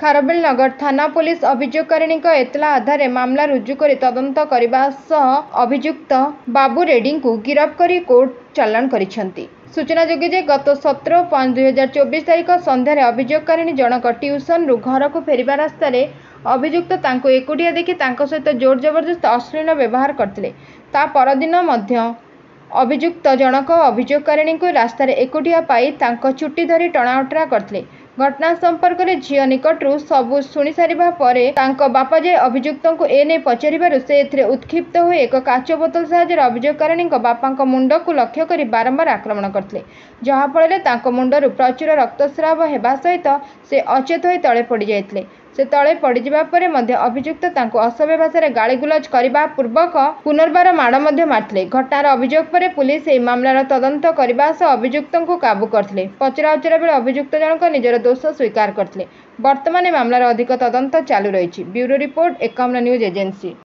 ଖାରବେଳନଗର ଥାନା ପୋଲିସ ଅଭିଯୋଗକାରିଣୀଙ୍କ ଏତଲା ଆଧାରରେ ମାମଲା ରୁଜୁ କରି ତଦନ୍ତ କରିବା ସହ ଅଭିଯୁକ୍ତ ବାବୁ ରେଡ୍ଡିଙ୍କୁ ଗିରଫ କରି କୋର୍ଟ ଚାଲାଣ କରିଛନ୍ତି ସୂଚନାଯୋଗ୍ୟ ଯେ ଗତ ସତର ପାଞ୍ଚ ଦୁଇହଜାର ଚବିଶ ତାରିଖ ସନ୍ଧ୍ୟାରେ ଅଭିଯୋଗକାରିଣୀ ଜଣକ ଟ୍ୟୁସନରୁ ଘରକୁ ଫେରିବା ରାସ୍ତାରେ ଅଭିଯୁକ୍ତ ତାଙ୍କୁ ଏକୁଟିଆ ଦେଖି ତାଙ୍କ ସହିତ ଜୋର ଜବରଦସ୍ତ ଅଶ୍ଳୀଳ ବ୍ୟବହାର କରିଥିଲେ ତା ପରଦିନ ମଧ୍ୟ ଅଭିଯୁକ୍ତ ଜଣକ ଅଭିଯୋଗକାରିଣୀଙ୍କୁ ରାସ୍ତାରେ ଏକୁଟିଆ ପାଇ ତାଙ୍କ ଚୁଟି ଧରି ଟଣାଓଟରା କରିଥିଲେ ଘଟଣା ସମ୍ପର୍କରେ ଝିଅ ନିକଟରୁ ସବୁ ଶୁଣି ସାରିବା ପରେ ତାଙ୍କ ବାପା ଯାଇ ଅଭିଯୁକ୍ତଙ୍କୁ ଏ ନେଇ ପଚାରିବାରୁ ସେ ଏଥିରେ ଉତ୍କ୍ଷିପ୍ତ ହୋଇ ଏକ କାଚ ବୋତଲ ସାହାଯ୍ୟରେ ଅଭିଯୋଗକାରୀଙ୍କ ବାପାଙ୍କ ମୁଣ୍ଡକୁ ଲକ୍ଷ୍ୟ କରି ବାରମ୍ବାର ଆକ୍ରମଣ କରିଥିଲେ ଯାହାଫଳରେ ତାଙ୍କ ମୁଣ୍ଡରୁ ପ୍ରଚୁର ରକ୍ତସ୍ରାବ ହେବା ସହିତ ସେ ଅଚେତ ହୋଇ ତଳେ ପଡ଼ିଯାଇଥିଲେ ସେ ତଳେ ପଡ଼ିଯିବା ପରେ ମଧ୍ୟ ଅଭିଯୁକ୍ତ ତାଙ୍କୁ ଅସବ୍ୟବସ୍ଥାରେ ଗାଳିଗୁଲଜ କରିବା ପୂର୍ବକ ପୁନର୍ବାର ମାଡ଼ ମଧ୍ୟ ମାରିଥିଲେ ଘଟଣାର ଅଭିଯୋଗ ପରେ ପୁଲିସ ଏହି ମାମଲାର ତଦନ୍ତ କରିବା ସହ ଅଭିଯୁକ୍ତଙ୍କୁ କାବୁ କରିଥିଲେ ପଚରାଉଚରା ବେଳେ ଅଭିଯୁକ୍ତ ଜଣକ ନିଜର ଦୋଷ ସ୍ୱୀକାର କରିଥିଲେ ବର୍ତ୍ତମାନ ମାମଲାର ଅଧିକ ତଦନ୍ତ ଚାଲୁ ରହିଛି bureau report Ekamra news agency